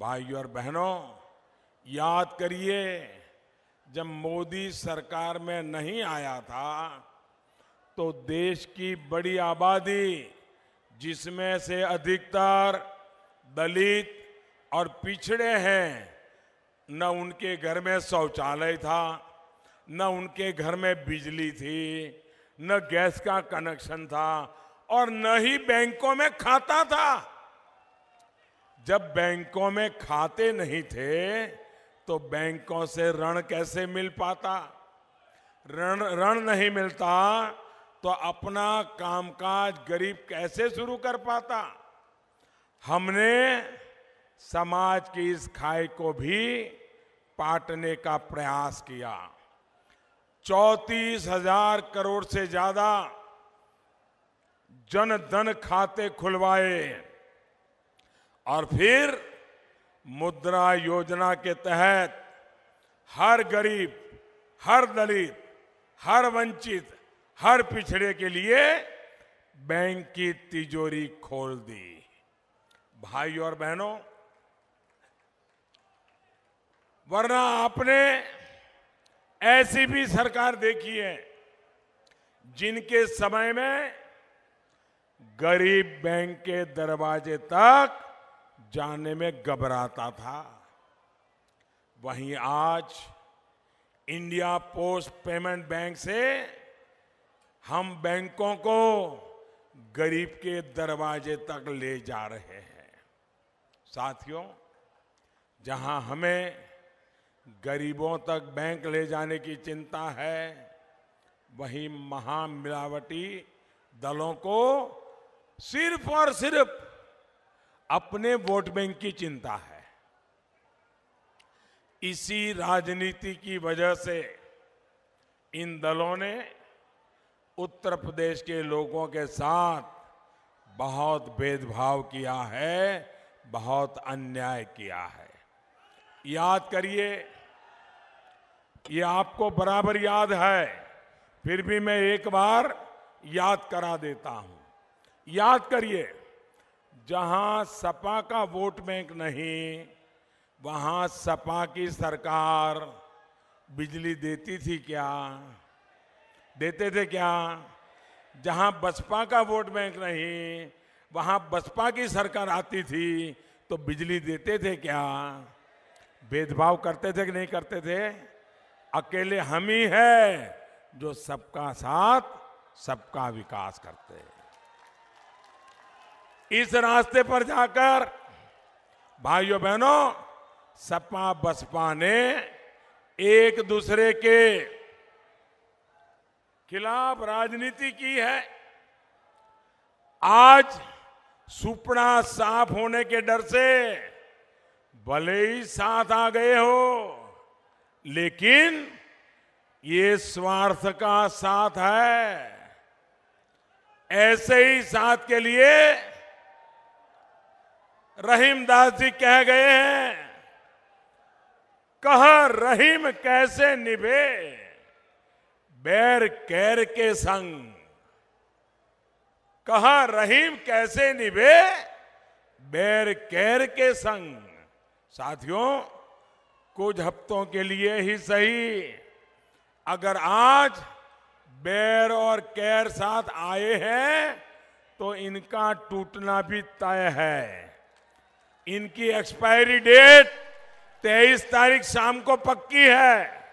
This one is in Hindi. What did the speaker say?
भाइयों और बहनों याद करिए जब मोदी सरकार में नहीं आया था तो देश की बड़ी आबादी जिसमें से अधिकतर दलित और पिछड़े हैं न उनके घर में शौचालय था न उनके घर में बिजली थी न गैस का कनेक्शन था और न ही बैंकों में खाता था जब बैंकों में खाते नहीं थे तो बैंकों से ऋण कैसे मिल पाता ऋण ऋण नहीं मिलता तो अपना कामकाज गरीब कैसे शुरू कर पाता हमने समाज की इस खाई को भी पाटने का प्रयास किया चौतीस हजार करोड़ से ज्यादा जन धन खाते खुलवाए और फिर मुद्रा योजना के तहत हर गरीब हर दलित हर वंचित हर पिछड़े के लिए बैंक की तिजोरी खोल दी भाई और बहनों वरना आपने ऐसी भी सरकार देखी है जिनके समय में गरीब बैंक के दरवाजे तक जाने में घबराता था वहीं आज इंडिया पोस्ट पेमेंट बैंक से हम बैंकों को गरीब के दरवाजे तक ले जा रहे हैं साथियों जहां हमें गरीबों तक बैंक ले जाने की चिंता है वहीं महामिलावटी दलों को सिर्फ और सिर्फ अपने वोट बैंक की चिंता है इसी राजनीति की वजह से इन दलों ने उत्तर प्रदेश के लोगों के साथ बहुत भेदभाव किया है बहुत अन्याय किया है याद करिए ये आपको बराबर याद है फिर भी मैं एक बार याद करा देता हूं याद करिए जहां सपा का वोट बैंक नहीं वहां सपा की सरकार बिजली देती थी क्या देते थे क्या जहां बसपा का वोट बैंक नहीं वहां बसपा की सरकार आती थी तो बिजली देते थे क्या भेदभाव करते थे कि नहीं करते थे अकेले हम ही है जो सबका साथ सबका विकास करते हैं इस रास्ते पर जाकर भाइयों बहनों सपा बसपा ने एक दूसरे के खिलाफ राजनीति की है आज सुपड़ा साफ होने के डर से भले ही साथ आ गए हो लेकिन ये स्वार्थ का साथ है ऐसे ही साथ के लिए रहीम दास जी कह गए हैं कह रहीम कैसे निभे बैर कैर के संग कहा रहीम कैसे निभे बैर कैर के संग साथियों कुछ हफ्तों के लिए ही सही अगर आज बैर और कैर साथ आए हैं तो इनका टूटना भी तय है इनकी एक्सपायरी डेट 23 तारीख शाम को पक्की है